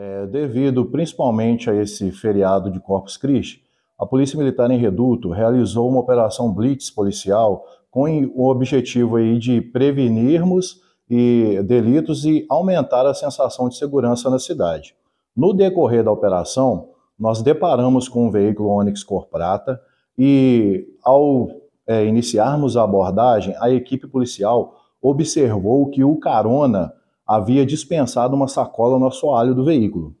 É, devido principalmente a esse feriado de Corpus Christi, a Polícia Militar em Reduto realizou uma operação blitz policial com o objetivo aí de prevenirmos e delitos e aumentar a sensação de segurança na cidade. No decorrer da operação, nós deparamos com um veículo Onix cor prata e, ao é, iniciarmos a abordagem, a equipe policial observou que o carona havia dispensado uma sacola no assoalho do veículo.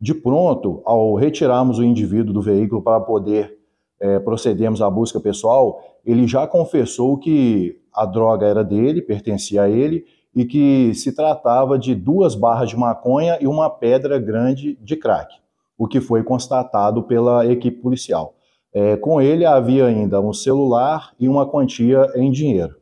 De pronto, ao retirarmos o indivíduo do veículo para poder é, procedermos à busca pessoal, ele já confessou que a droga era dele, pertencia a ele, e que se tratava de duas barras de maconha e uma pedra grande de crack, o que foi constatado pela equipe policial. É, com ele havia ainda um celular e uma quantia em dinheiro,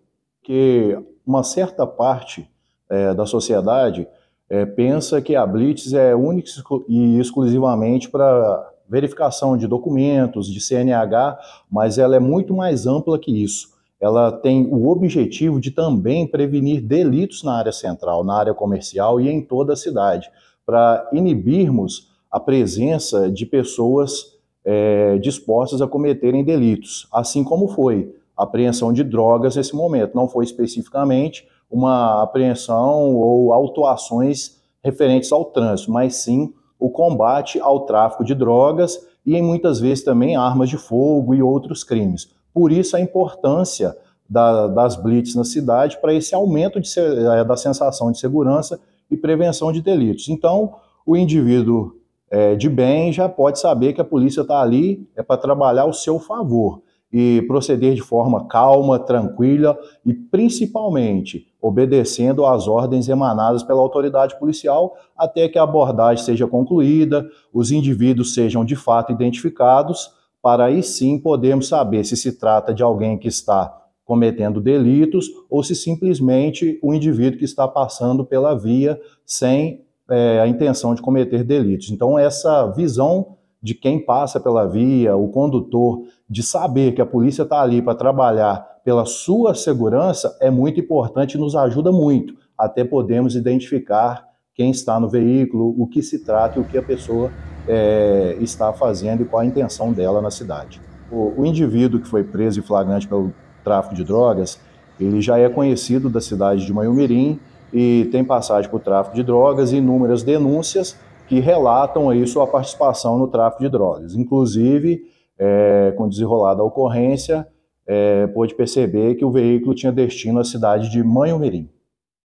que uma certa parte é, da sociedade é, pensa que a blitz é única e exclusivamente para verificação de documentos, de CNH, mas ela é muito mais ampla que isso. Ela tem o objetivo de também prevenir delitos na área central, na área comercial e em toda a cidade, para inibirmos a presença de pessoas é, dispostas a cometerem delitos, assim como foi a apreensão de drogas nesse momento. Não foi especificamente, uma apreensão ou autuações referentes ao trânsito, mas sim o combate ao tráfico de drogas e em muitas vezes também armas de fogo e outros crimes. Por isso a importância da, das blitz na cidade para esse aumento de, eh, da sensação de segurança e prevenção de delitos. Então, o indivíduo é, de bem já pode saber que a polícia está ali é para trabalhar ao seu favor e proceder de forma calma, tranquila e principalmente obedecendo às ordens emanadas pela autoridade policial até que a abordagem seja concluída, os indivíduos sejam de fato identificados, para aí sim podermos saber se se trata de alguém que está cometendo delitos ou se simplesmente o indivíduo que está passando pela via sem é, a intenção de cometer delitos. Então, essa visão de quem passa pela via, o condutor, de saber que a polícia está ali para trabalhar pela sua segurança é muito importante e nos ajuda muito. Até podemos identificar quem está no veículo, o que se trata e o que a pessoa é, está fazendo e qual a intenção dela na cidade. O, o indivíduo que foi preso e flagrante pelo tráfico de drogas, ele já é conhecido da cidade de Manhumirim e tem passagem por tráfico de drogas e inúmeras denúncias que relatam aí sua participação no tráfico de drogas. Inclusive, é, com desenrolada a ocorrência, é, pôde perceber que o veículo tinha destino à cidade de Manhumirim.